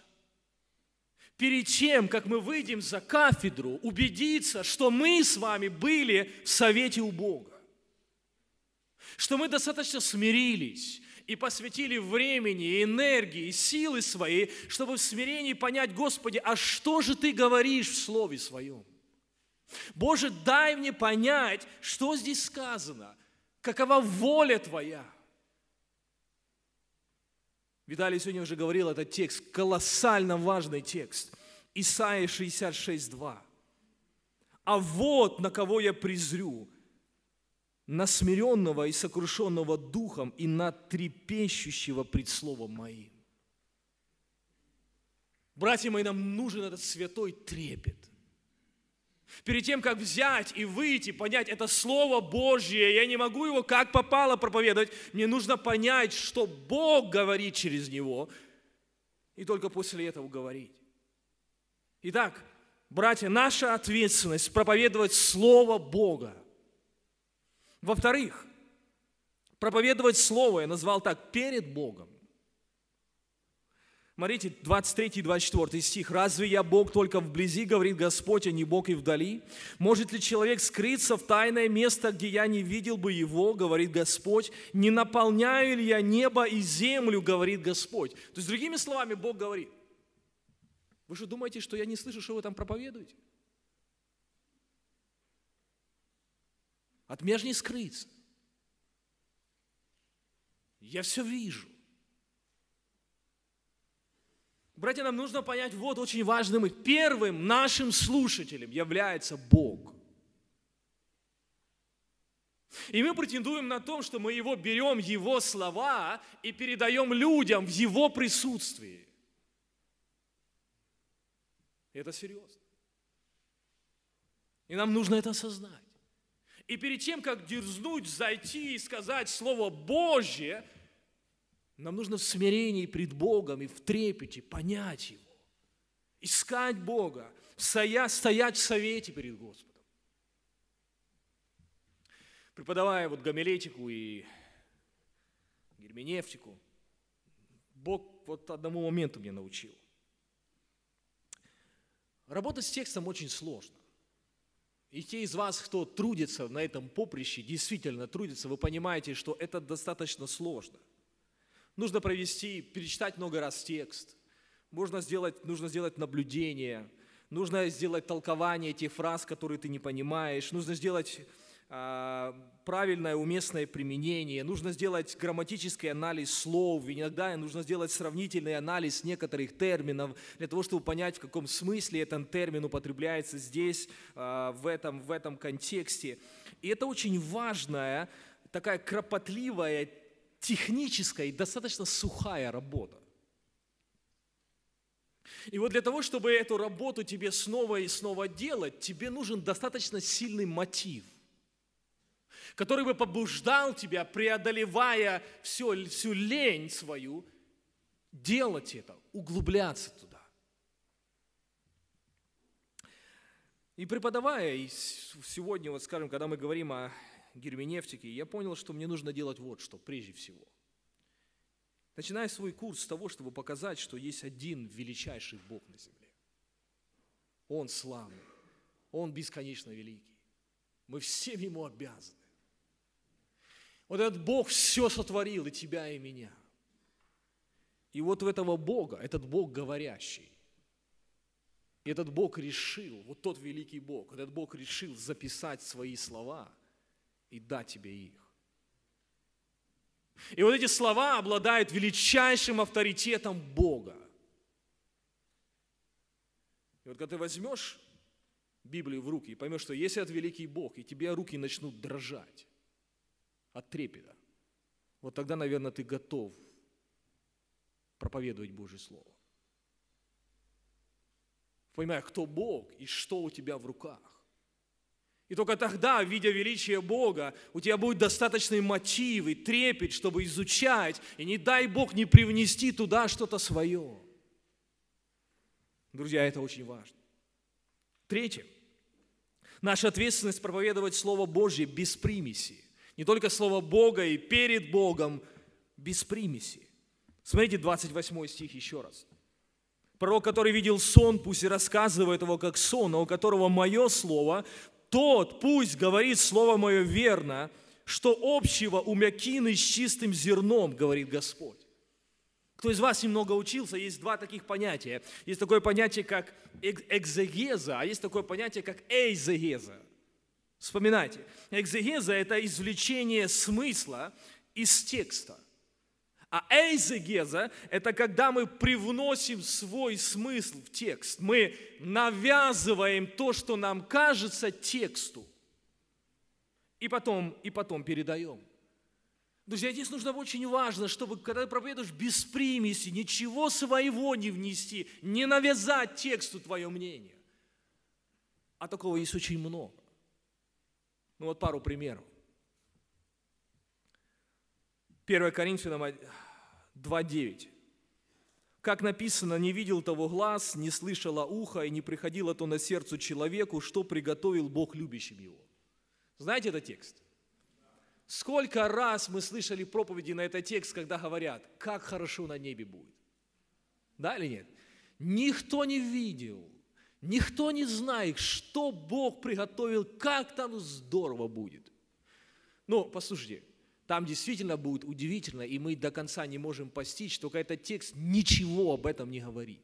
Перед тем, как мы выйдем за кафедру, убедиться, что мы с вами были в совете у Бога. Что мы достаточно смирились, и посвятили времени, энергии, силы свои, чтобы в смирении понять, Господи, а что же Ты говоришь в Слове Своем? Боже, дай мне понять, что здесь сказано, какова воля Твоя – Виталий сегодня уже говорил, этот текст, колоссально важный текст. Исаия 66:2. «А вот на кого я презрю, на смиренного и сокрушенного духом и на трепещущего пред словом моим». Братья мои, нам нужен этот святой трепет. Перед тем, как взять и выйти, понять, это Слово Божье, я не могу его как попало проповедовать, мне нужно понять, что Бог говорит через него, и только после этого говорить. Итак, братья, наша ответственность проповедовать Слово Бога. Во-вторых, проповедовать Слово, я назвал так, перед Богом. Смотрите, 23 и 24 стих. «Разве я Бог только вблизи, говорит Господь, а не Бог и вдали? Может ли человек скрыться в тайное место, где я не видел бы его, говорит Господь? Не наполняю ли я небо и землю, говорит Господь?» То есть, другими словами, Бог говорит, вы что думаете, что я не слышу, что вы там проповедуете? От меня же не скрыться. Я все вижу. Братья, нам нужно понять вот очень важным. И первым нашим слушателем является Бог. И мы претендуем на том, что мы его берем, его слова, и передаем людям в его присутствии. Это серьезно. И нам нужно это осознать. И перед тем, как дерзнуть, зайти и сказать Слово Божье, нам нужно в смирении пред Богом и в трепете понять Его, искать Бога, стоять, в совете перед Господом. Преподавая вот гомилетику и герменевтику, Бог вот одному моменту меня научил. Работать с текстом очень сложно. И те из вас, кто трудится на этом поприще, действительно трудится, вы понимаете, что это достаточно сложно – Нужно провести, перечитать много раз текст. Можно сделать, нужно сделать наблюдение. Нужно сделать толкование тех фраз, которые ты не понимаешь. Нужно сделать а, правильное, уместное применение, нужно сделать грамматический анализ слов, иногда нужно сделать сравнительный анализ некоторых терминов для того, чтобы понять, в каком смысле этот термин употребляется здесь, а, в этом, в этом контексте. И это очень важная, такая кропотливая техническая и достаточно сухая работа. И вот для того, чтобы эту работу тебе снова и снова делать, тебе нужен достаточно сильный мотив, который бы побуждал тебя, преодолевая все всю лень свою, делать это, углубляться туда. И преподавая, и сегодня, вот скажем, когда мы говорим о герменевтики, я понял, что мне нужно делать вот что прежде всего. Начиная свой курс с того, чтобы показать, что есть один величайший Бог на земле. Он славный, Он бесконечно великий. Мы всем Ему обязаны. Вот этот Бог все сотворил, и тебя, и меня. И вот у этого Бога, этот Бог говорящий, этот Бог решил, вот тот великий Бог, этот Бог решил записать свои слова и да тебе их. И вот эти слова обладают величайшим авторитетом Бога. И вот когда ты возьмешь Библию в руки и поймешь, что если от великий Бог, и тебе руки начнут дрожать от трепета, вот тогда, наверное, ты готов проповедовать Божье Слово. Понимая, кто Бог и что у тебя в руках. И только тогда, видя величие Бога, у тебя будет достаточные мотивы трепет, чтобы изучать, и не дай Бог не привнести туда что-то свое. Друзья, это очень важно. Третье. Наша ответственность проповедовать Слово Божье без примеси. Не только Слово Бога и перед Богом, без примеси. Смотрите 28 стих еще раз. Пророк, который видел сон, пусть и рассказывает его как сон, а у которого мое слово тот пусть говорит слово мое верно, что общего у мякины с чистым зерном, говорит Господь. Кто из вас немного учился, есть два таких понятия. Есть такое понятие, как экзегеза, а есть такое понятие, как эйзегеза. Вспоминайте, экзегеза – это извлечение смысла из текста – а эйзегеза – это когда мы привносим свой смысл в текст. Мы навязываем то, что нам кажется тексту. И потом, и потом передаем. Друзья, здесь нужно очень важно, чтобы, когда ты проповедуешь без примеси, ничего своего не внести, не навязать тексту твое мнение. А такого есть очень много. Ну вот пару примеров. 1 Коринфянам 2.9. Как написано, не видел того глаз, не слышало ухо и не приходило то на сердцу человеку, что приготовил Бог любящим его. Знаете этот текст? Сколько раз мы слышали проповеди на этот текст, когда говорят, как хорошо на небе будет. Да или нет? Никто не видел, никто не знает, что Бог приготовил, как там здорово будет. Ну, послушайте, там действительно будет удивительно, и мы до конца не можем постичь, только этот текст ничего об этом не говорит.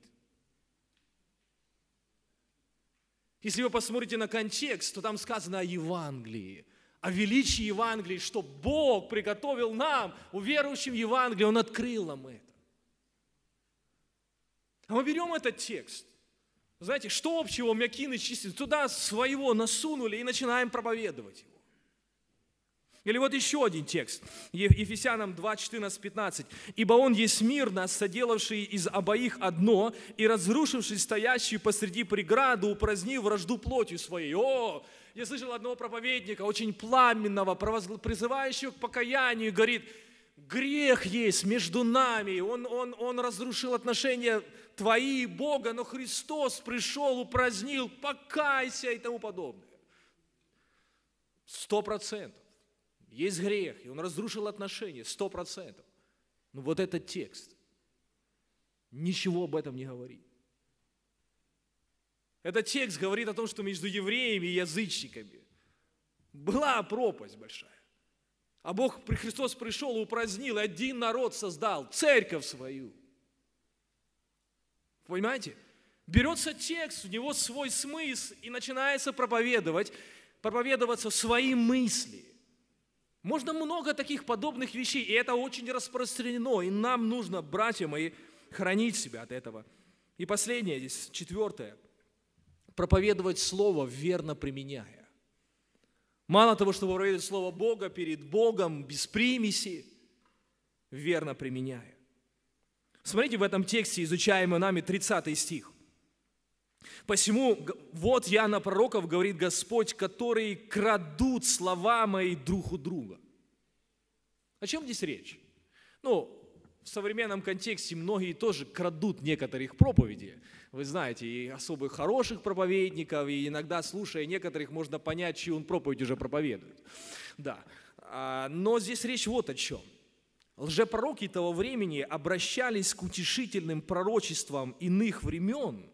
Если вы посмотрите на контекст, то там сказано о Евангелии, о величии Евангелии, что Бог приготовил нам, уверующим в Евангелие, Он открыл нам это. А мы берем этот текст, знаете, что общего Мякины чистит, туда своего насунули и начинаем проповедовать его. Или вот еще один текст, Ефесянам 2, 14, 15. «Ибо Он есть мир нас, соделавший из обоих одно, и разрушивший стоящий посреди преграду, упразднив вражду плотью своей». О, я слышал одного проповедника, очень пламенного, призывающего к покаянию, говорит, грех есть между нами, он, он, он разрушил отношения твои и Бога, но Христос пришел, упразднил, покайся и тому подобное. Сто процентов. Есть грех, и он разрушил отношения, сто процентов. Но вот этот текст ничего об этом не говорит. Этот текст говорит о том, что между евреями и язычниками была пропасть большая. А Бог, Христос пришел и упразднил, и один народ создал, церковь свою. Понимаете? Берется текст, у него свой смысл, и начинается проповедовать, проповедоваться свои мысли – можно много таких подобных вещей, и это очень распространено, и нам нужно, братья мои, хранить себя от этого. И последнее здесь, четвертое. Проповедовать Слово, верно применяя. Мало того, чтобы проповедовать Слово Бога перед Богом, без примеси, верно применяя. Смотрите в этом тексте, изучаемый нами 30 стих. Посему вот я на пророков, говорит Господь, которые крадут слова мои друг у друга. О чем здесь речь? Ну, в современном контексте многие тоже крадут некоторых проповеди. Вы знаете, и особо хороших проповедников, и иногда, слушая некоторых, можно понять, чью он проповедь уже проповедует. Да. А, но здесь речь вот о чем. Лжепророки того времени обращались к утешительным пророчествам иных времен –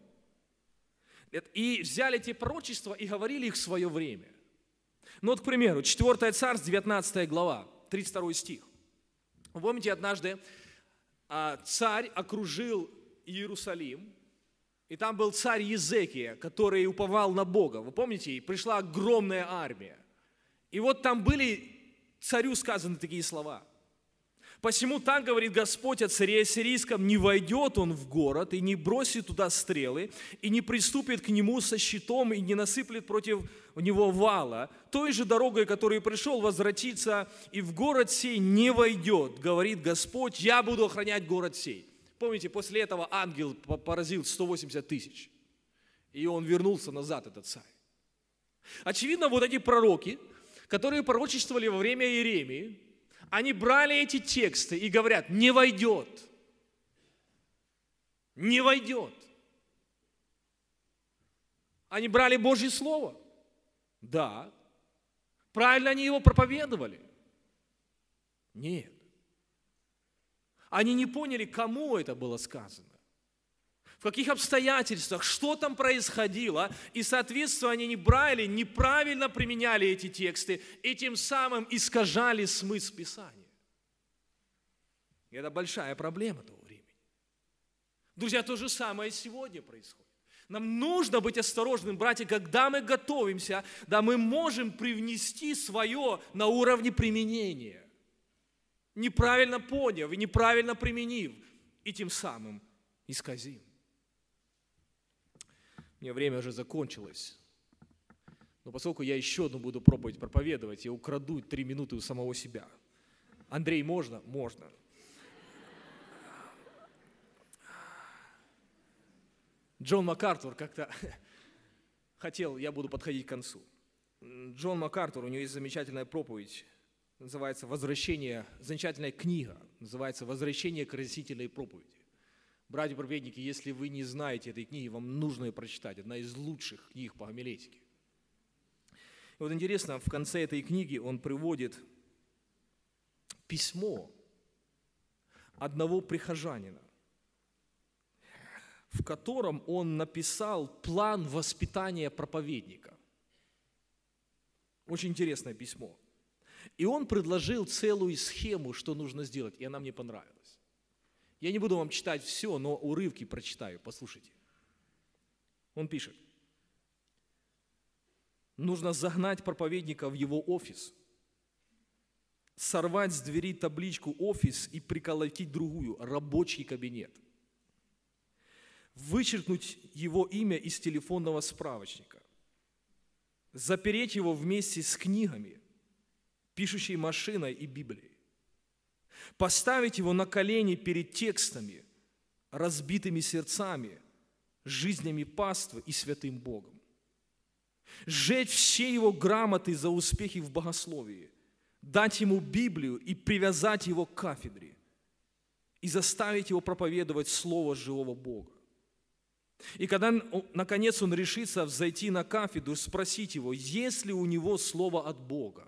и взяли эти пророчества и говорили их в свое время. Ну вот, к примеру, 4 Царств, 19 глава, 32 стих. Вы помните, однажды а, царь окружил Иерусалим, и там был царь Езекия, который уповал на Бога. Вы помните, пришла огромная армия. И вот там были царю сказаны такие слова – Посему так говорит Господь о царе сирийском, не войдет он в город и не бросит туда стрелы, и не приступит к нему со щитом, и не насыплет против него вала. Той же дорогой, которой пришел, возвратиться и в город сей не войдет, говорит Господь, я буду охранять город сей. Помните, после этого ангел поразил 180 тысяч, и он вернулся назад, этот царь. Очевидно, вот эти пророки, которые пророчествовали во время Иеремии, они брали эти тексты и говорят, не войдет, не войдет. Они брали Божье Слово. Да. Правильно они его проповедовали? Нет. Они не поняли, кому это было сказано в каких обстоятельствах, что там происходило, и, соответственно, они не брали, неправильно применяли эти тексты, и тем самым искажали смысл Писания. И это большая проблема того времени. Друзья, то же самое сегодня происходит. Нам нужно быть осторожным, братья, когда мы готовимся, да мы можем привнести свое на уровне применения, неправильно поняв и неправильно применив, и тем самым исказим меня время уже закончилось. Но поскольку я еще одну буду пробовать проповедовать, я украду три минуты у самого себя. Андрей, можно? Можно. Джон МакАртур как-то [laughs] хотел, я буду подходить к концу. Джон МакАртур, у него есть замечательная проповедь, называется «Возвращение», замечательная книга, называется «Возвращение к разительной проповеди». Братья-проповедники, если вы не знаете этой книги, вам нужно ее прочитать. Одна из лучших книг по гомилетике. И вот интересно, в конце этой книги он приводит письмо одного прихожанина, в котором он написал план воспитания проповедника. Очень интересное письмо. И он предложил целую схему, что нужно сделать, и она мне понравилась. Я не буду вам читать все, но урывки прочитаю, послушайте. Он пишет, нужно загнать проповедника в его офис, сорвать с двери табличку «офис» и приколотить другую «рабочий кабинет», вычеркнуть его имя из телефонного справочника, запереть его вместе с книгами, пишущей машиной и Библией, поставить его на колени перед текстами, разбитыми сердцами, жизнями паствы и святым Богом. жечь все его грамоты за успехи в богословии, дать ему Библию и привязать его к кафедре и заставить его проповедовать Слово живого Бога. И когда, наконец, он решится взойти на кафедру, спросить его, есть ли у него Слово от Бога.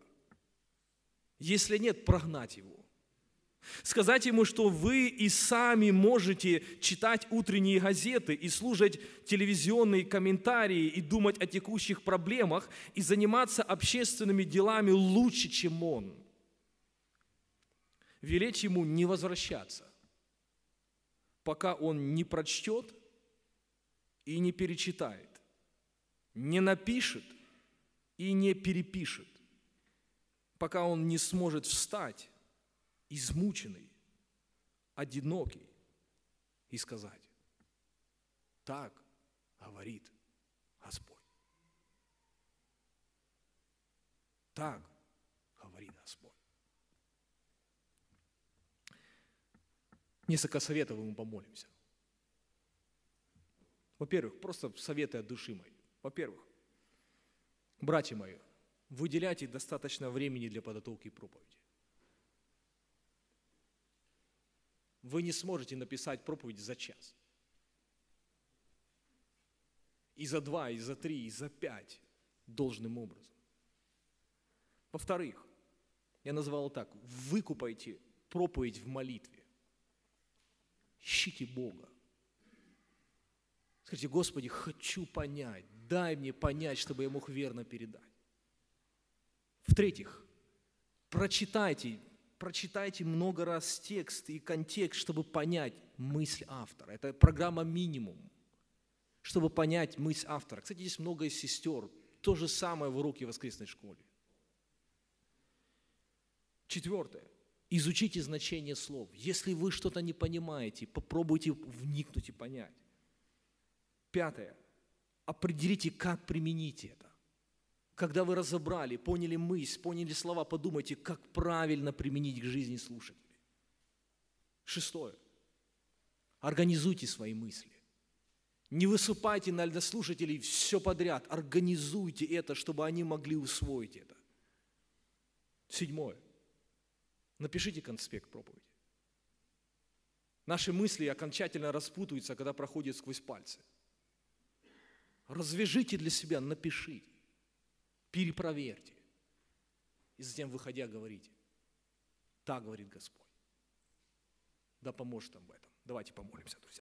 Если нет, прогнать его. Сказать ему, что вы и сами можете читать утренние газеты и слушать телевизионные комментарии и думать о текущих проблемах и заниматься общественными делами лучше, чем он. Велеть ему не возвращаться, пока он не прочтет и не перечитает, не напишет и не перепишет, пока он не сможет встать измученный, одинокий, и сказать, так говорит Господь. Так говорит Господь. Несколько советов, и мы помолимся. Во-первых, просто советы от души моей. Во-первых, братья мои, выделяйте достаточно времени для подготовки проповеди. вы не сможете написать проповедь за час. И за два, и за три, и за пять должным образом. Во-вторых, я назвал так, выкупайте проповедь в молитве. Ищите Бога. Скажите, Господи, хочу понять, дай мне понять, чтобы я мог верно передать. В-третьих, прочитайте прочитайте много раз текст и контекст, чтобы понять мысль автора. Это программа минимум, чтобы понять мысль автора. Кстати, здесь много из сестер. То же самое в уроке воскресной школе. Четвертое. Изучите значение слов. Если вы что-то не понимаете, попробуйте вникнуть и понять. Пятое. Определите, как применить это. Когда вы разобрали, поняли мысль, поняли слова, подумайте, как правильно применить к жизни слушателей. Шестое. Организуйте свои мысли. Не высыпайте на льдослушателей все подряд. Организуйте это, чтобы они могли усвоить это. Седьмое. Напишите конспект проповеди. Наши мысли окончательно распутываются, когда проходят сквозь пальцы. Развяжите для себя, напишите перепроверьте. И затем, выходя, говорите, так говорит Господь. Да поможет нам в этом. Давайте помолимся, друзья.